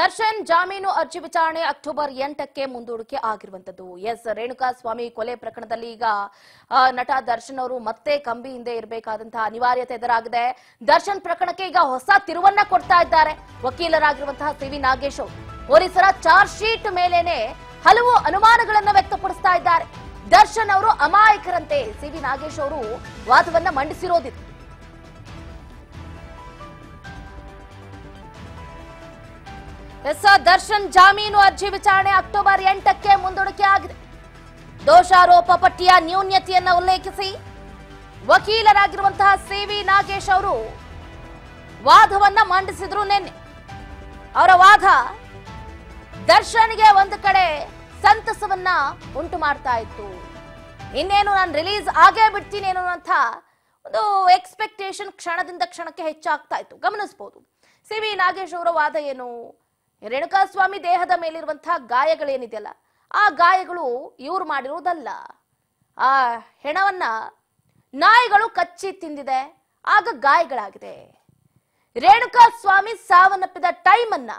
ದರ್ಶನ್ ಜಾಮೀನು ಅರ್ಜಿ ವಿಚಾರಣೆ ಅಕ್ಟೋಬರ್ ಎಂಟಕ್ಕೆ ಮುಂದೂಡಿಕೆ ಆಗಿರುವಂತದ್ದು ಎಸ್ ರೇಣುಕಾಸ್ವಾಮಿ ಕೊಲೆ ಪ್ರಕರಣದಲ್ಲಿ ಈಗ ನಟ ದರ್ಶನ್ ಅವರು ಮತ್ತೆ ಕಂಬಿ ಹಿಂದೆ ಇರಬೇಕಾದಂತಹ ಅನಿವಾರ್ಯತೆ ಎದುರಾಗಿದೆ ದರ್ಶನ್ ಪ್ರಕರಣಕ್ಕೆ ಈಗ ಹೊಸ ತಿರುವನ್ನ ಕೊಡ್ತಾ ಇದ್ದಾರೆ ವಕೀಲರಾಗಿರುವಂತಹ ವಿ ನಾಗೇಶ್ ಪೊಲೀಸರ ಚಾರ್ಜ್ ಶೀಟ್ ಮೇಲೇನೆ ಹಲವು ಅನುಮಾನಗಳನ್ನು ವ್ಯಕ್ತಪಡಿಸ್ತಾ ಇದ್ದಾರೆ ದರ್ಶನ್ ಅವರು ಅಮಾಯಕರಂತೆ ಸಿ ವಿ ನಾಗೇಶ್ ಅವರು ವಾದವನ್ನ ಮಂಡಿಸಿರೋದಿತ್ತು ಎಸ್ ದರ್ಶನ್ ಜಾಮೀನು ಅರ್ಜಿ ವಿಚಾರಣೆ ಅಕ್ಟೋಬರ್ ಎಂಟಕ್ಕೆ ಮುಂದೂಡಿಕೆ ಆಗಿದೆ ದೋಷಾರೋಪ ಪಟ್ಟಿಯ ನ್ಯೂನ್ಯತೆಯನ್ನು ಉಲ್ಲೇಖಿಸಿ ವಕೀಲರಾಗಿರುವಂತಹ ಸಿ ವಿ ನಾಗೇಶ್ ಅವರು ವಾದವನ್ನ ಮಂಡಿಸಿದ್ರು ನಿನ್ನೆ ಅವರ ವಾದ ದರ್ಶನ್ಗೆ ಒಂದು ಕಡೆ ಸಂತಸವನ್ನ ಉಂಟು ಮಾಡ್ತಾ ಇತ್ತು ಇನ್ನೇನು ನಾನು ರಿಲೀಸ್ ಆಗೇ ಬಿಡ್ತೀನಿ ಏನೋ ಒಂದು ಎಕ್ಸ್ಪೆಕ್ಟೇಷನ್ ಕ್ಷಣದಿಂದ ಕ್ಷಣಕ್ಕೆ ಹೆಚ್ಚಾಗ್ತಾ ಇತ್ತು ಗಮನಿಸಬಹುದು ಸಿ ವಿ ನಾಗೇಶ್ ಅವರ ವಾದ ಏನು ರೇಣುಕಾಸ್ವಾಮಿ ದೇಹದ ಮೇಲಿರುವಂತಹ ಗಾಯಗಳೇನಿದೆಯಲ್ಲ ಆ ಗಾಯಗಳು ಇವ್ರು ಮಾಡಿರುವುದಲ್ಲ ಆ ಹೆಣವನ್ನ ನಾಯಿಗಳು ಕಚ್ಚಿ ತಿಂದಿದೆ ಆಗ ಗಾಯಗಳಾಗಿದೆ ರೇಣುಕಾ ಸ್ವಾಮಿ ಸಾವನ್ನಪ್ಪಿದ ಟೈಮ್ ಅನ್ನ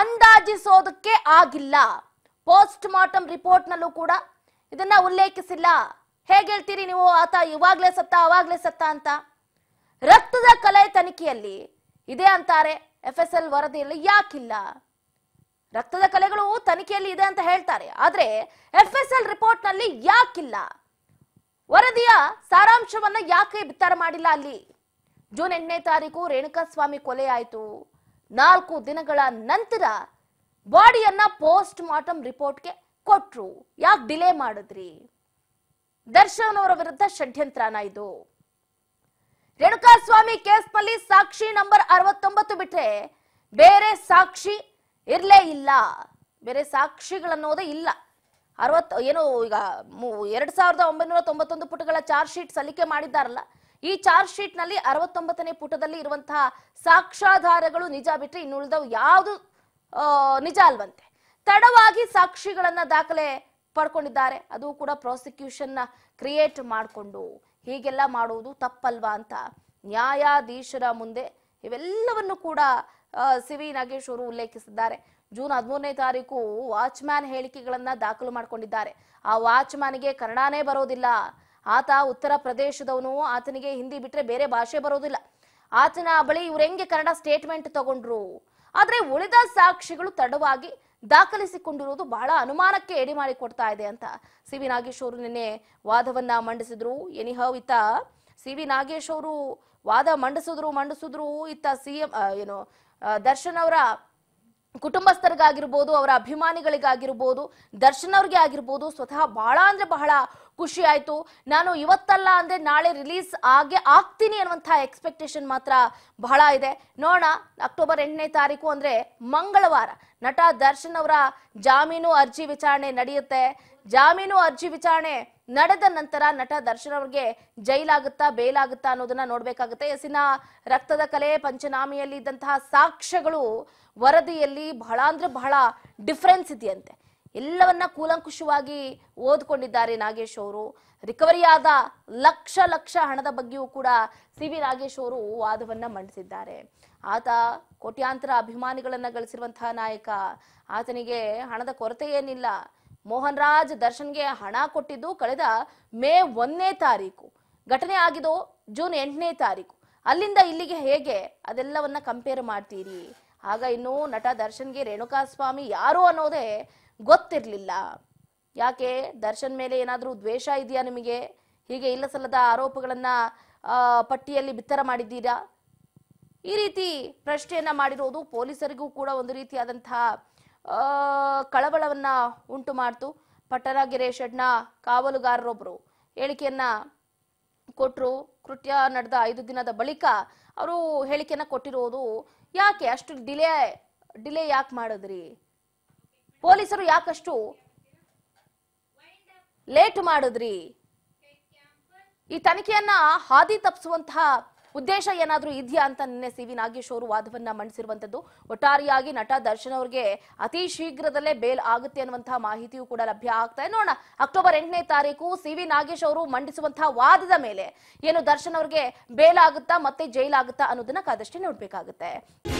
ಅಂದಾಜಿಸೋದಕ್ಕೆ ಆಗಿಲ್ಲ ಪೋಸ್ಟ್ ಮಾರ್ಟಮ್ ರಿಪೋರ್ಟ್ನಲ್ಲೂ ಕೂಡ ಇದನ್ನ ಉಲ್ಲೇಖಿಸಿಲ್ಲ ಹೇಗೆ ಹೇಳ್ತೀರಿ ನೀವು ಆತ ಇವಾಗ್ಲೇ ಸತ್ತ ಅವಾಗ್ಲೇ ಸತ್ತ ಅಂತ ರಕ್ತದ ಕಲೆ ತನಿಖೆಯಲ್ಲಿ ಇದೆ ಅಂತಾರೆ ಎಫ್ ಎಸ್ ಎಲ್ ವರದಿಯಲ್ಲಿ ಯಾಕಿಲ್ಲ ರಕ್ತದ ಕಲೆಗಳು ತನಿಖೆಯಲ್ಲಿ ಇದೆ ಅಂತ ಹೇಳ್ತಾರೆ ಆದ್ರೆ ಎಫ್ ಎಸ್ ಎಲ್ ರಿಪೋರ್ಟ್ನಲ್ಲಿ ಯಾಕಿಲ್ಲ ವರದಿಯ ಸಾರಾಂಶವನ್ನ ಯಾಕೆ ಬಿತ್ತರ ಮಾಡಿಲ್ಲ ಅಲ್ಲಿ ಜೂನ್ ಎಂಟನೇ ತಾರೀಕು ರೇಣುಕಾಸ್ವಾಮಿ ಆಯಿತು ನಾಲ್ಕು ದಿನಗಳ ನಂತರ ಬಾಡಿಯನ್ನ ಪೋಸ್ಟ್ ಮಾರ್ಟಮ್ ರಿಪೋರ್ಟ್ಗೆ ಕೊಟ್ರು ಯಾಕೆ ಡಿಲೇ ಮಾಡಿದ್ರಿ ದರ್ಶನ್ ಅವರ ವಿರುದ್ಧ ಷಡ್ಯಂತ್ರನ ಇದು ರೇಣುಕಾಸ್ವಾಮಿ ಕೇಸ್ನಲ್ಲಿ ಸಾಕ್ಷಿ ನಂಬರ್ ಅರವತ್ತೊಂಬತ್ತು ಬಿಟ್ರೆ ಬೇರೆ ಸಾಕ್ಷಿ ಇರಲೇ ಇಲ್ಲ ಬೇರೆ ಸಾಕ್ಷಿಗಳನ್ನೋದೇ ಇಲ್ಲ ಅರವತ್ ಏನು ಈಗ ಎರಡ್ ಸಾವಿರದ ಒಂಬೈನೂರ ತೊಂಬತ್ತೊಂದು ಪುಟಗಳ ಚಾರ್ಜ್ ಶೀಟ್ ಸಲ್ಲಿಕೆ ಮಾಡಿದ್ದಾರಲ್ಲ ಈ ಚಾರ್ಜ್ ಶೀಟ್ ನಲ್ಲಿ ಅರವತ್ತೊಂಬತ್ತನೇ ಪುಟದಲ್ಲಿ ಇರುವಂತಹ ಸಾಕ್ಷಾಧಾರಗಳು ನಿಜ ಬಿಟ್ಟರೆ ಇನ್ನುಳಿದವು ಯಾವುದು ನಿಜ ಅಲ್ವಂತೆ ತಡವಾಗಿ ಸಾಕ್ಷಿಗಳನ್ನ ದಾಖಲೆ ಪಡ್ಕೊಂಡಿದ್ದಾರೆ ಅದು ಕೂಡ ಪ್ರಾಸಿಕ್ಯೂಷನ್ನ ಕ್ರಿಯೇಟ್ ಮಾಡಿಕೊಂಡು ಹೀಗೆಲ್ಲ ಮಾಡುವುದು ತಪ್ಪಲ್ವಾ ಅಂತ ನ್ಯಾಯಾಧೀಶರ ಮುಂದೆ ಇವೆಲ್ಲವನ್ನು ಕೂಡ ಸಿವಿ ನಾಗೇಶ್ ಅವರು ಉಲ್ಲೇಖಿಸಿದ್ದಾರೆ ಜೂನ್ ಹದಿಮೂರನೇ ತಾರೀಕು ವಾಚ್ಮ್ಯಾನ್ ಹೇಳಿಕೆಗಳನ್ನ ದಾಖಲು ಮಾಡಿಕೊಂಡಿದ್ದಾರೆ ಆ ವಾಚ್ಮ್ಯಾನ್ಗೆ ಕನ್ನಡನೇ ಬರೋದಿಲ್ಲ ಆತ ಉತ್ತರ ಪ್ರದೇಶದವನು ಆತನಿಗೆ ಹಿಂದಿ ಬಿಟ್ರೆ ಬೇರೆ ಭಾಷೆ ಬರೋದಿಲ್ಲ ಆತನ ಬಳಿ ಇವ್ರು ಹೆಂಗೆ ಕನ್ನಡ ಸ್ಟೇಟ್ಮೆಂಟ್ ತಗೊಂಡ್ರು ಆದ್ರೆ ಉಳಿದ ಸಾಕ್ಷಿಗಳು ತಡವಾಗಿ ದಾಖಲಿಸಿಕೊಂಡಿರುವುದು ಬಹಳ ಅನುಮಾನಕ್ಕೆ ಎಡಿ ಮಾಡಿ ಕೊಡ್ತಾ ಇದೆ ಅಂತ ಸಿ ವಿ ನಾಗೇಶ್ ಅವರು ನಿನ್ನೆ ವಾದವನ್ನ ಮಂಡಿಸಿದ್ರು ಎನಿಹೌ ಇತ್ತ ಸಿ ವಿ ನಾಗೇಶ್ ಅವರು ವಾದ ಮಂಡಿಸಿದ್ರು ಮಂಡಿಸಿದ್ರು ಇತ್ತ ಸಿ ಏನು ದರ್ಶನ್ ಅವರ ಕುಟುಂಬಸ್ಥರಿಗಾಗಿರ್ಬೋದು ಅವರ ಅಭಿಮಾನಿಗಳಿಗಾಗಿರ್ಬೋದು ದರ್ಶನ್ ಅವ್ರಿಗೆ ಆಗಿರ್ಬೋದು ಸ್ವತಃ ಬಹಳ ಅಂದ್ರೆ ಬಹಳ ಖುಷಿ ಆಯಿತು ನಾನು ಇವತ್ತಲ್ಲ ಅಂದ್ರೆ ನಾಳೆ ರಿಲೀಸ್ ಆಗೇ ಆಗ್ತೀನಿ ಅನ್ನುವಂಥ ಎಕ್ಸ್ಪೆಕ್ಟೇಷನ್ ಮಾತ್ರ ಬಹಳ ಇದೆ ನೋಡೋಣ ಅಕ್ಟೋಬರ್ ಎಂಟನೇ ತಾರೀಕು ಅಂದರೆ ಮಂಗಳವಾರ ನಟ ದರ್ಶನ್ ಅವರ ಜಾಮೀನು ಅರ್ಜಿ ವಿಚಾರಣೆ ನಡೆಯುತ್ತೆ ಜಾಮೀನು ಅರ್ಜಿ ವಿಚಾರಣೆ ನಡೆದ ನಂತರ ನಟ ದರ್ಶನ್ ಅವ್ರಿಗೆ ಜೈಲಾಗುತ್ತಾ ಬೇಲಾಗುತ್ತಾ ಅನ್ನೋದನ್ನ ನೋಡ್ಬೇಕಾಗುತ್ತೆ ಸಿನಾ ರಕ್ತದ ಕಲೆ ಪಂಚನಾಮಿಯಲ್ಲಿ ಇದ್ದಂತಹ ಸಾಕ್ಷ್ಯಗಳು ವರದಿಯಲ್ಲಿ ಬಹಳ ಅಂದ್ರೆ ಬಹಳ ಡಿಫ್ರೆನ್ಸ್ ಇದೆಯಂತೆ ಎಲ್ಲವನ್ನ ಕೂಲಂಕುಷವಾಗಿ ಓದ್ಕೊಂಡಿದ್ದಾರೆ ನಾಗೇಶ್ ಅವರು ರಿಕವರಿ ಆದ ಲಕ್ಷ ಲಕ್ಷ ಹಣದ ಬಗ್ಗೆಯೂ ಕೂಡ ಸಿ ವಿ ನಾಗೇಶ್ ಅವರು ವಾದವನ್ನ ಮಂಡಿಸಿದ್ದಾರೆ ಆತ ಕೋಟ್ಯಾಂತರ ಅಭಿಮಾನಿಗಳನ್ನ ಗಳಿಸಿರುವಂತಹ ನಾಯಕ ಆತನಿಗೆ ಹಣದ ಕೊರತೆ ಏನಿಲ್ಲ ಮೋಹನ್ ರಾಜ್ ದರ್ಶನ್ಗೆ ಹಣ ಕೊಟ್ಟಿದ್ದು ಕಳೆದ ಮೇ ಒಂದನೇ ತಾರೀಕು ಘಟನೆ ಆಗಿದ್ದು ಜೂನ್ ಎಂಟನೇ ತಾರೀಕು ಅಲ್ಲಿಂದ ಇಲ್ಲಿಗೆ ಹೇಗೆ ಅದೆಲ್ಲವನ್ನ ಕಂಪೇರ್ ಮಾಡ್ತೀರಿ ಆಗ ಇನ್ನು ನಟ ದರ್ಶನ್ಗೆ ರೇಣುಕಾ ಸ್ವಾಮಿ ಯಾರು ಅನ್ನೋದೇ ಗೊತ್ತಿರಲಿಲ್ಲ ಯಾಕೆ ದರ್ಶನ್ ಮೇಲೆ ಏನಾದರೂ ದ್ವೇಷ ಇದೆಯಾ ನಿಮಗೆ ಹೀಗೆ ಇಲ್ಲ ಸಲ್ಲದ ಆರೋಪಗಳನ್ನು ಪಟ್ಟಿಯಲ್ಲಿ ಬಿತ್ತರ ಮಾಡಿದ್ದೀರಾ ಈ ರೀತಿ ಪ್ರಶ್ನೆಯನ್ನ ಮಾಡಿರೋದು ಪೊಲೀಸರಿಗೂ ಕೂಡ ಒಂದು ರೀತಿಯಾದಂತಹ ಕಳವಳವನ್ನು ಉಂಟು ಮಾಡ್ತು ಪಟ್ಟಣಗೆರೆ ಶೆಡ್ನ ಕಾವಲುಗಾರರೊಬ್ಬರು ಹೇಳಿಕೆಯನ್ನ ಕೊಟ್ಟರು ಕೃತ್ಯ ನಡೆದ ಐದು ದಿನದ ಬಳಿಕ ಅವರು ಹೇಳಿಕೆಯನ್ನ ಕೊಟ್ಟಿರೋದು ಯಾಕೆ ಅಷ್ಟು ಡಿಲೇ ಡಿಲೇ ಯಾಕೆ ಮಾಡಿದ್ರಿ ಪೊಲೀಸರು ಯಾಕಷ್ಟು ಲೇಟ್ ಮಾಡಿದ್ರಿ ಈ ತನಿಖೆಯನ್ನ ಹಾದಿ ತಪ್ಪಿಸುವಂತಹ ಉದ್ದೇಶ ಏನಾದರೂ ಇದೆಯಾ ಅಂತ ನಿನ್ನೆ ಸಿ ವಿ ನಾಗೇಶ್ ಅವರು ವಾದವನ್ನ ಮಂಡಿಸಿರುವಂತದ್ದು ಒಟ್ಟಾರಿಯಾಗಿ ನಟ ದರ್ಶನ್ ಅವರಿಗೆ ಅತಿ ಶೀಘ್ರದಲ್ಲೇ ಬೇಲ್ ಆಗುತ್ತೆ ಅನ್ನುವಂತಹ ಮಾಹಿತಿಯೂ ಕೂಡ ಲಭ್ಯ ಆಗ್ತಾ ಇದೆ ನೋಡೋಣ ಅಕ್ಟೋಬರ್ ಎಂಟನೇ ತಾರೀಕು ಸಿ ವಿ ನಾಗೇಶ್ ಅವರು ಮಂಡಿಸುವಂತಹ ವಾದದ ಮೇಲೆ ಏನು ದರ್ಶನ್ ಅವರಿಗೆ ಬೇಲ್ ಆಗುತ್ತಾ ಮತ್ತೆ ಜೈಲಾಗುತ್ತಾ ಅನ್ನೋದನ್ನ ಕಾದಷ್ಟೇ ನೋಡ್ಬೇಕಾಗುತ್ತೆ